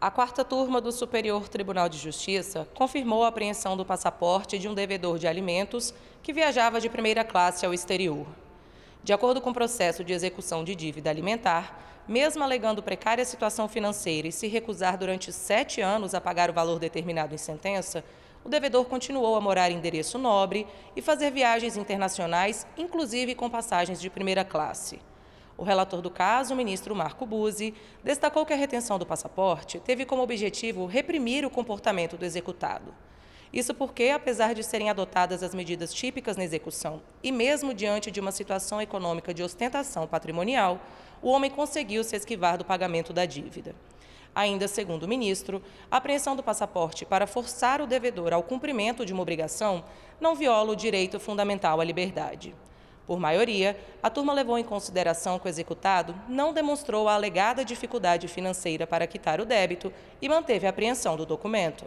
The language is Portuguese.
A quarta turma do Superior Tribunal de Justiça confirmou a apreensão do passaporte de um devedor de alimentos que viajava de primeira classe ao exterior. De acordo com o processo de execução de dívida alimentar, mesmo alegando precária situação financeira e se recusar durante sete anos a pagar o valor determinado em sentença, o devedor continuou a morar em endereço nobre e fazer viagens internacionais, inclusive com passagens de primeira classe. O relator do caso, o ministro Marco Buzzi, destacou que a retenção do passaporte teve como objetivo reprimir o comportamento do executado. Isso porque, apesar de serem adotadas as medidas típicas na execução, e mesmo diante de uma situação econômica de ostentação patrimonial, o homem conseguiu se esquivar do pagamento da dívida. Ainda segundo o ministro, a apreensão do passaporte para forçar o devedor ao cumprimento de uma obrigação não viola o direito fundamental à liberdade. Por maioria, a turma levou em consideração que o executado não demonstrou a alegada dificuldade financeira para quitar o débito e manteve a apreensão do documento.